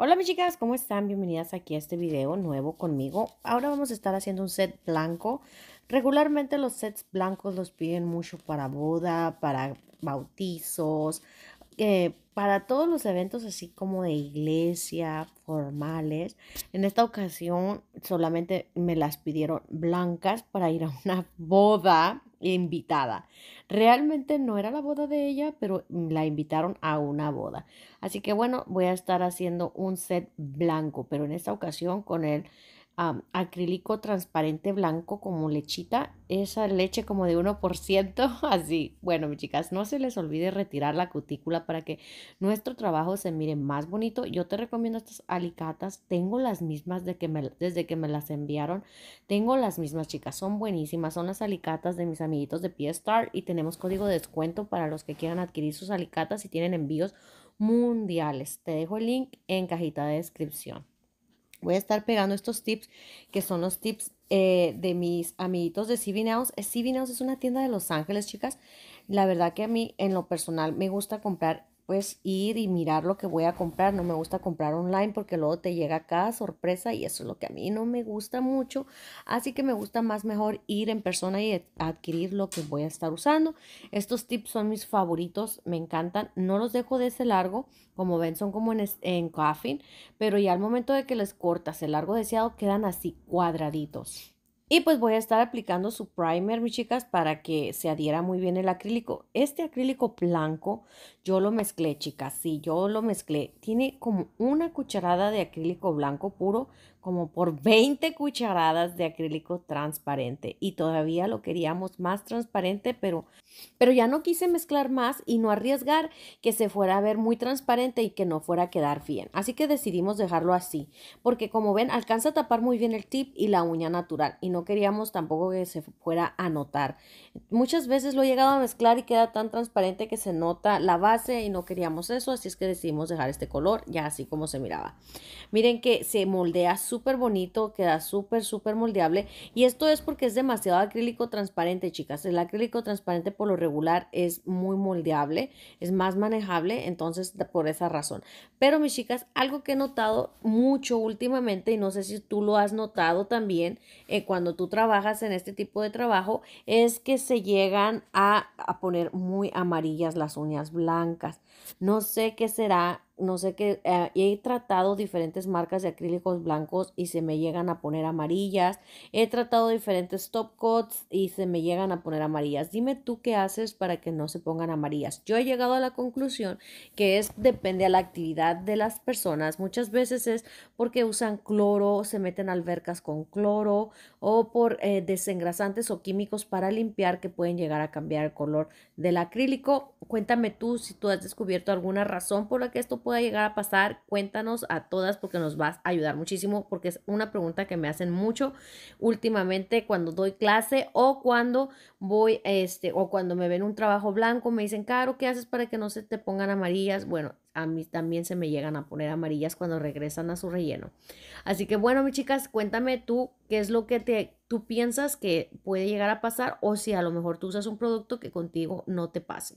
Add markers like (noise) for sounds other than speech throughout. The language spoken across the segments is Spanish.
Hola mis chicas, ¿cómo están? Bienvenidas aquí a este video nuevo conmigo. Ahora vamos a estar haciendo un set blanco. Regularmente los sets blancos los piden mucho para boda, para bautizos, eh, para todos los eventos así como de iglesia, formales. En esta ocasión solamente me las pidieron blancas para ir a una boda invitada. Realmente no era la boda de ella, pero la invitaron a una boda. Así que bueno, voy a estar haciendo un set blanco, pero en esta ocasión con el acrílico transparente blanco como lechita, esa leche como de 1%, (laughs) así. Bueno, mis chicas, no se les olvide retirar la cutícula para que nuestro trabajo se mire más bonito. Yo te recomiendo estas alicatas, tengo las mismas de que me, desde que me las enviaron, tengo las mismas chicas, son buenísimas, son las alicatas de mis amiguitos de PSTAR y tenemos código de descuento para los que quieran adquirir sus alicatas y tienen envíos mundiales. Te dejo el link en cajita de descripción voy a estar pegando estos tips que son los tips eh, de mis amiguitos de Civine eh, Cibinaus es una tienda de Los Ángeles, chicas. La verdad que a mí en lo personal me gusta comprar pues ir y mirar lo que voy a comprar. No me gusta comprar online porque luego te llega cada sorpresa y eso es lo que a mí no me gusta mucho. Así que me gusta más mejor ir en persona y adquirir lo que voy a estar usando. Estos tips son mis favoritos, me encantan. No los dejo de ese largo, como ven son como en, en coffin, pero ya al momento de que les cortas el largo deseado quedan así cuadraditos. Y pues voy a estar aplicando su primer, mis chicas, para que se adhiera muy bien el acrílico. Este acrílico blanco yo lo mezclé, chicas. Sí, yo lo mezclé. Tiene como una cucharada de acrílico blanco puro como por 20 cucharadas de acrílico transparente y todavía lo queríamos más transparente, pero, pero ya no quise mezclar más y no arriesgar que se fuera a ver muy transparente y que no fuera a quedar bien. Así que decidimos dejarlo así, porque como ven alcanza a tapar muy bien el tip y la uña natural y no queríamos tampoco que se fuera a notar. Muchas veces lo he llegado a mezclar y queda tan transparente que se nota la base y no queríamos eso, así es que decidimos dejar este color ya así como se miraba. Miren que se moldea súper bonito, queda súper, súper moldeable. Y esto es porque es demasiado acrílico transparente, chicas. El acrílico transparente por lo regular es muy moldeable, es más manejable, entonces por esa razón. Pero mis chicas, algo que he notado mucho últimamente, y no sé si tú lo has notado también eh, cuando tú trabajas en este tipo de trabajo, es que se llegan a poner muy amarillas las uñas blancas. No sé qué será no sé qué, eh, he tratado diferentes marcas de acrílicos blancos y se me llegan a poner amarillas, he tratado diferentes top coats y se me llegan a poner amarillas. Dime tú qué haces para que no se pongan amarillas. Yo he llegado a la conclusión que es depende a la actividad de las personas. Muchas veces es porque usan cloro, se meten albercas con cloro o por eh, desengrasantes o químicos para limpiar que pueden llegar a cambiar el color del acrílico. Cuéntame tú si tú has descubierto alguna razón por la que esto pueda llegar a pasar, cuéntanos a todas porque nos vas a ayudar muchísimo porque es una pregunta que me hacen mucho últimamente cuando doy clase o cuando voy, este, o cuando me ven un trabajo blanco, me dicen, Caro, ¿qué haces para que no se te pongan amarillas? Bueno, a mí también se me llegan a poner amarillas cuando regresan a su relleno. Así que bueno, mis chicas, cuéntame tú qué es lo que te, tú piensas que puede llegar a pasar o si a lo mejor tú usas un producto que contigo no te pase.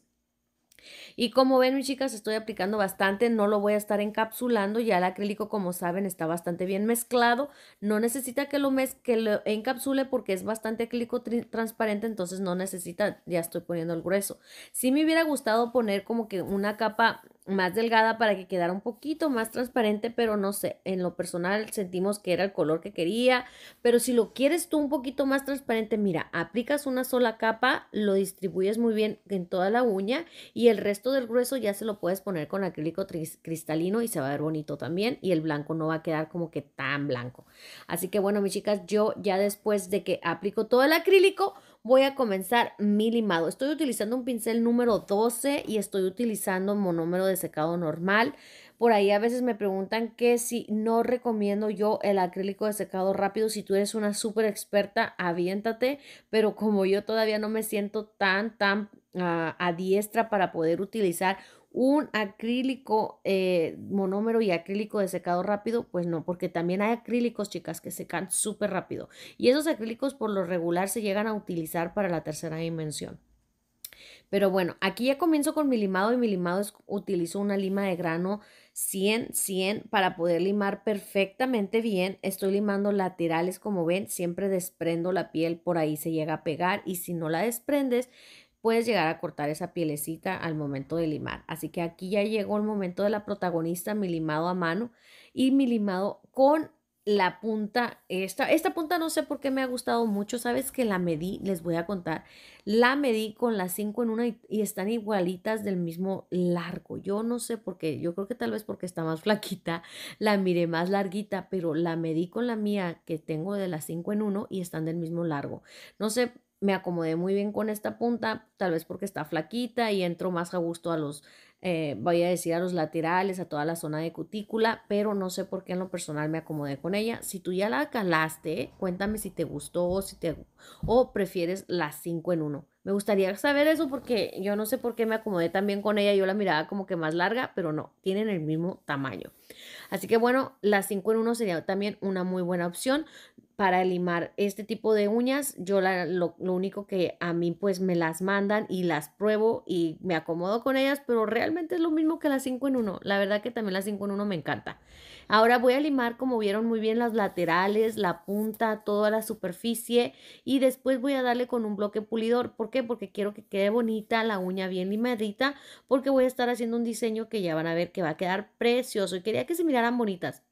Y como ven, mis chicas, estoy aplicando bastante, no lo voy a estar encapsulando, ya el acrílico, como saben, está bastante bien mezclado, no necesita que lo, que lo encapsule porque es bastante acrílico transparente, entonces no necesita, ya estoy poniendo el grueso. Si me hubiera gustado poner como que una capa más delgada para que quedara un poquito más transparente, pero no sé, en lo personal sentimos que era el color que quería, pero si lo quieres tú un poquito más transparente, mira, aplicas una sola capa, lo distribuyes muy bien en toda la uña y el resto del grueso ya se lo puedes poner con acrílico cristalino y se va a ver bonito también y el blanco no va a quedar como que tan blanco. Así que bueno, mis chicas, yo ya después de que aplico todo el acrílico, voy a comenzar mi limado. Estoy utilizando un pincel número 12 y estoy utilizando monómero de secado normal. Por ahí a veces me preguntan que si no recomiendo yo el acrílico de secado rápido, si tú eres una súper experta, aviéntate, pero como yo todavía no me siento tan, tan ah, a diestra para poder utilizar un acrílico eh, monómero y acrílico de secado rápido, pues no, porque también hay acrílicos, chicas, que secan súper rápido. Y esos acrílicos por lo regular se llegan a utilizar para la tercera dimensión. Pero bueno, aquí ya comienzo con mi limado y mi limado es, utilizo una lima de grano 100, 100 para poder limar perfectamente bien. Estoy limando laterales como ven, siempre desprendo la piel, por ahí se llega a pegar y si no la desprendes, puedes llegar a cortar esa pielecita al momento de limar. Así que aquí ya llegó el momento de la protagonista, mi limado a mano y mi limado con la punta, esta, esta punta no sé por qué me ha gustado mucho, sabes que la medí, les voy a contar, la medí con las 5 en una y, están igualitas del mismo largo, yo no sé por qué, yo creo que tal vez porque está más (laughs) flaquita, la miré más larguita, pero la medí con la mía que tengo de las 5 en 1 y están del mismo largo, no sé, me acomodé muy bien con esta punta, tal vez porque está flaquita y entro más a gusto a los, eh, voy a decir, a los laterales, a toda la zona de cutícula, pero no sé por qué en lo personal me acomodé con ella. Si tú ya la calaste, cuéntame si te gustó si o prefieres las 5 en 1. Me gustaría saber eso porque yo no sé por qué me acomodé también con ella. Yo la miraba como que más larga, pero no, tienen el mismo tamaño. Así que bueno, las 5 en 1 sería también una muy buena opción para limar este tipo de uñas. Yo lo, lo único que a mí pues me las manda y las pruebo y me acomodo con ellas, pero realmente es lo mismo que las 5 en 1. La verdad que también las 5 en 1 me encanta. Ahora voy a limar, como vieron muy bien, las laterales, la punta, toda la superficie y después voy a darle con un bloque pulidor. ¿Por qué? Porque quiero que quede bonita la uña bien limadita porque voy a estar haciendo un diseño que ya van a ver que va a quedar precioso y quería que se miraran bonitas.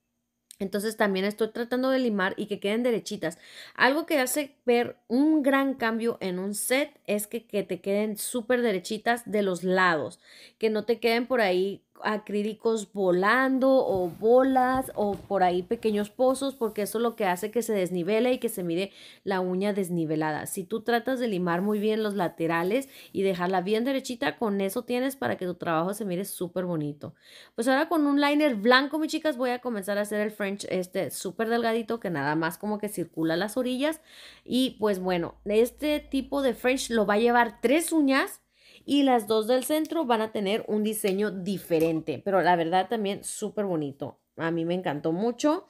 Entonces también estoy tratando de limar y que queden derechitas. Algo que hace ver un gran cambio en un set es que, te queden súper derechitas de los lados, que no te queden por ahí acrílicos volando o bolas o por ahí pequeños pozos porque eso es lo que hace que se desnivele y que se mire la uña desnivelada. Si tú tratas de limar muy bien los laterales y dejarla bien derechita, con eso tienes para que tu trabajo se mire súper bonito. Pues ahora con un liner blanco, mis chicas, voy a comenzar a hacer el French este súper delgadito que nada más como que circula las orillas y pues bueno, este tipo de French lo va a llevar tres uñas y las dos del centro van a tener un diseño diferente, pero la verdad también súper bonito. A mí me encantó mucho.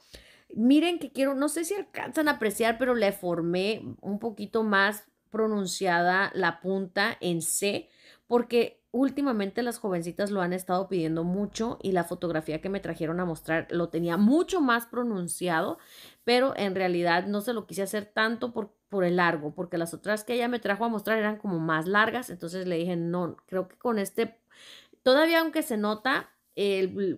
Miren que quiero, no sé si alcanzan a apreciar, pero le formé un poquito más pronunciada la punta en C, porque últimamente las jovencitas lo han estado pidiendo mucho y la fotografía que me trajeron a mostrar lo tenía mucho más pronunciado, pero en realidad no se lo quise hacer tanto por, por el largo, porque las otras que ella me trajo a mostrar eran como más largas, entonces le dije, no, creo que con este, todavía aunque se nota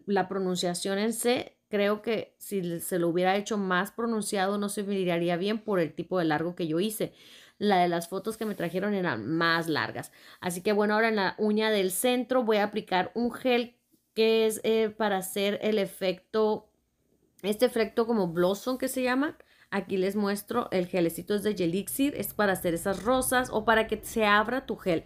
la pronunciación en C, creo que si se lo hubiera hecho más pronunciado no se miraría bien por el tipo de largo que yo hice la de las fotos que me trajeron eran más largas. Así que bueno, ahora en la uña del centro voy a aplicar un gel que es eh, para hacer el efecto, este efecto como blossom que se llama. Aquí les muestro el gelecito es de Gelixir, es para hacer esas rosas o para que se abra tu gel.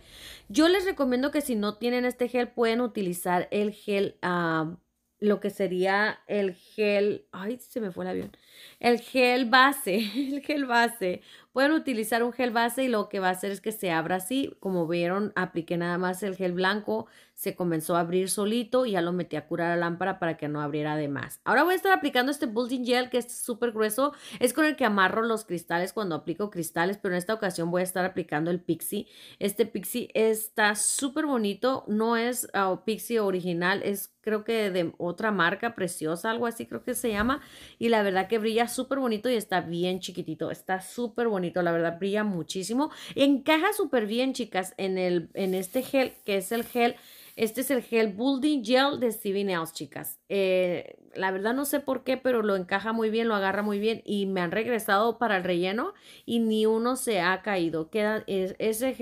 Yo les recomiendo que si no tienen este gel pueden utilizar el gel, ah, lo que sería el gel, ay se me fue el avión, el gel base, (laughs) el gel base Pueden utilizar un gel base y lo que va a hacer es que se abra así. Como vieron, apliqué nada más el gel blanco, se comenzó a abrir solito y ya lo metí a curar la lámpara para que no abriera de más. Ahora voy a estar aplicando este building gel que es súper grueso. Es con el que amarro los cristales cuando aplico cristales, pero en esta ocasión voy a estar aplicando el Pixie. Este Pixie está súper bonito, no es ah, pixi Pixie original, es creo que de otra marca preciosa, algo así creo que se llama. Y la verdad que brilla súper bonito y está bien chiquitito, está súper bonito la verdad brilla muchísimo. Encaja súper bien, chicas, en, el, en este gel, que es el gel este es el Gel Building Gel de Stevie Nails, chicas. Eh, la verdad no sé por qué, pero lo encaja muy bien, lo agarra muy bien y me han regresado para el relleno y ni uno se ha caído. Queda ese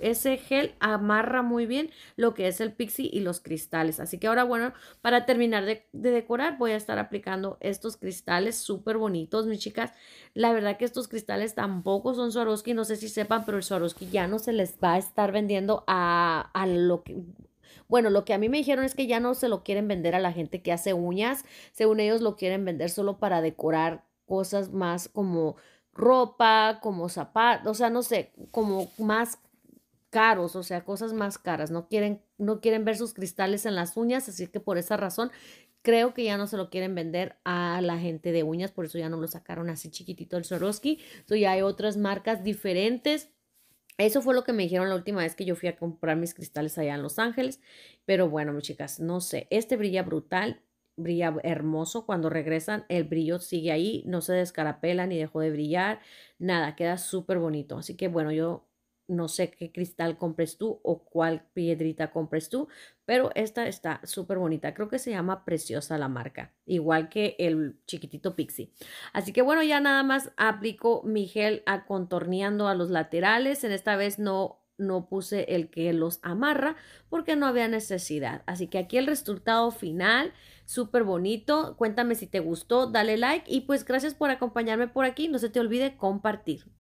ese gel amarra muy bien lo que es el pixie y los cristales. Así que ahora, bueno, para terminar de, decorar voy a estar aplicando estos cristales súper bonitos, mis chicas. La verdad que estos cristales tampoco son Swarovski, no sé si sepan, pero el Swarovski ya no se les va a estar vendiendo a, a lo que bueno, lo que a mí me dijeron es que ya no se lo quieren vender a la gente que hace uñas. Según ellos lo quieren vender solo para decorar cosas más como ropa, como zapatos, o sea, no sé, como más caros, o sea, cosas más caras. No quieren, no quieren ver sus cristales en las uñas, así que por esa razón creo que ya no se lo quieren vender a la gente de uñas, por eso ya no lo sacaron así chiquitito el Swarovski. Entonces ya hay otras marcas diferentes eso fue lo que me dijeron la última vez que yo fui a comprar mis cristales allá en Los Ángeles. Pero bueno, mis chicas, no sé. Este brilla brutal, brilla hermoso. Cuando regresan, el brillo sigue ahí, no se descarapela ni dejó de brillar. Nada, queda súper bonito. Así que bueno, yo no sé qué cristal compres tú o cuál piedrita compres tú, pero esta está súper bonita. Creo que se llama Preciosa la marca, igual que el chiquitito Pixie. Así que bueno, ya nada más aplico mi gel a contorneando a los laterales. En esta vez no no puse el que los amarra porque no había necesidad. Así que aquí el resultado final, súper bonito. Cuéntame si te gustó, dale like y pues gracias por acompañarme por aquí. No se te olvide compartir.